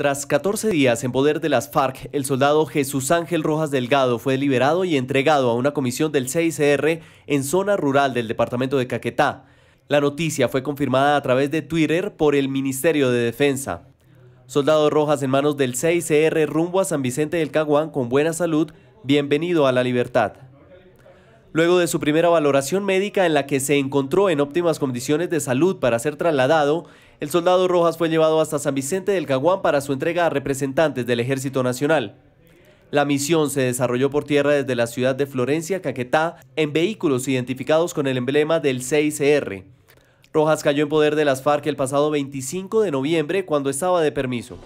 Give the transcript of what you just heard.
Tras 14 días en poder de las FARC, el soldado Jesús Ángel Rojas Delgado fue liberado y entregado a una comisión del CICR e en zona rural del departamento de Caquetá. La noticia fue confirmada a través de Twitter por el Ministerio de Defensa. Soldado Rojas en manos del CICR e rumbo a San Vicente del Caguán con buena salud, bienvenido a la libertad. Luego de su primera valoración médica en la que se encontró en óptimas condiciones de salud para ser trasladado, el soldado Rojas fue llevado hasta San Vicente del Caguán para su entrega a representantes del Ejército Nacional. La misión se desarrolló por tierra desde la ciudad de Florencia, Caquetá, en vehículos identificados con el emblema del CICR. Rojas cayó en poder de las FARC el pasado 25 de noviembre cuando estaba de permiso.